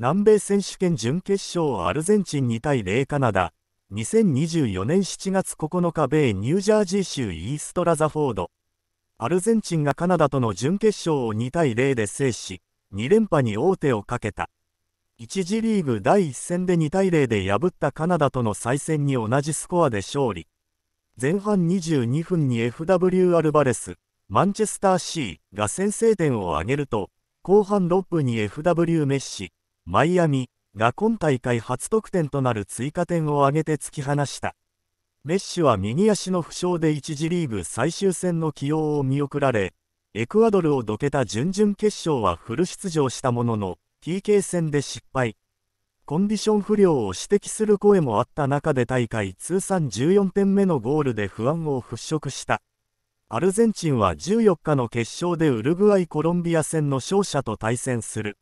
南米選手権準決勝アルゼンチン2対0カナダ2024年7月9日米ニュージャージー州イーストラザフォードアルゼンチンがカナダとの準決勝を2対0で制し2連覇に王手をかけた1次リーグ第1戦で2対0で破ったカナダとの再戦に同じスコアで勝利前半22分に FW アルバレスマンチェスター C が先制点を挙げると後半6分に FW メッシマイアミが今大会初得点となる追加点を挙げて突き放した。メッシは右足の負傷で1次リーグ最終戦の起用を見送られ、エクアドルをどけた準々決勝はフル出場したものの、PK 戦で失敗。コンディション不良を指摘する声もあった中で大会通算14点目のゴールで不安を払拭した。アルゼンチンは14日の決勝でウルグアイ・コロンビア戦の勝者と対戦する。